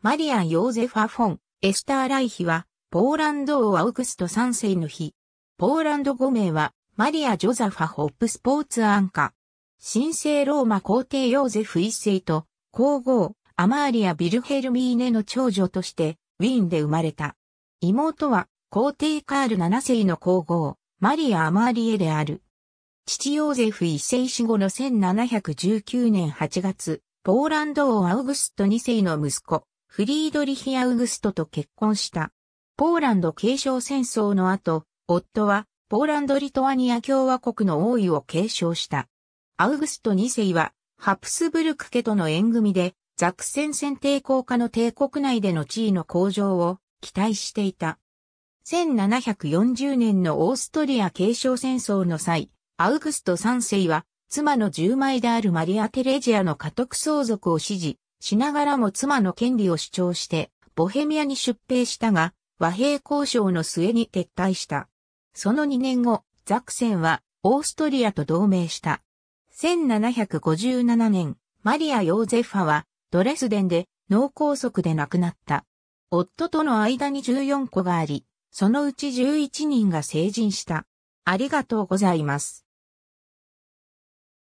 マリアン・ヨーゼファ・フォン、エスター・ライヒは、ポーランド王アウグスト3世の日。ポーランド5名は、マリア・ジョザファ・ホップスポーツアンカ。神聖ローマ皇帝ヨーゼフ1世と、皇后、アマーリア・ビルヘルミーネの長女として、ウィーンで生まれた。妹は、皇帝カール7世の皇后、マリア・アマーリエである。父ヨーゼフ1世死後の1719年8月、ポーランド王アウグスト2世の息子、フリードリヒ・アウグストと結婚した。ポーランド継承戦争の後、夫はポーランド・リトアニア共和国の王位を継承した。アウグスト2世はハプスブルク家との縁組でザクセン戦抵抗下の帝国内での地位の向上を期待していた。1740年のオーストリア継承戦争の際、アウグスト3世は妻の10枚であるマリア・テレジアの家督相続を指示、しながらも妻の権利を主張して、ボヘミアに出兵したが、和平交渉の末に撤退した。その2年後、ザクセンはオーストリアと同盟した。1757年、マリア・ヨーゼファはドレスデンで脳梗塞で亡くなった。夫との間に14個があり、そのうち11人が成人した。ありがとうございます。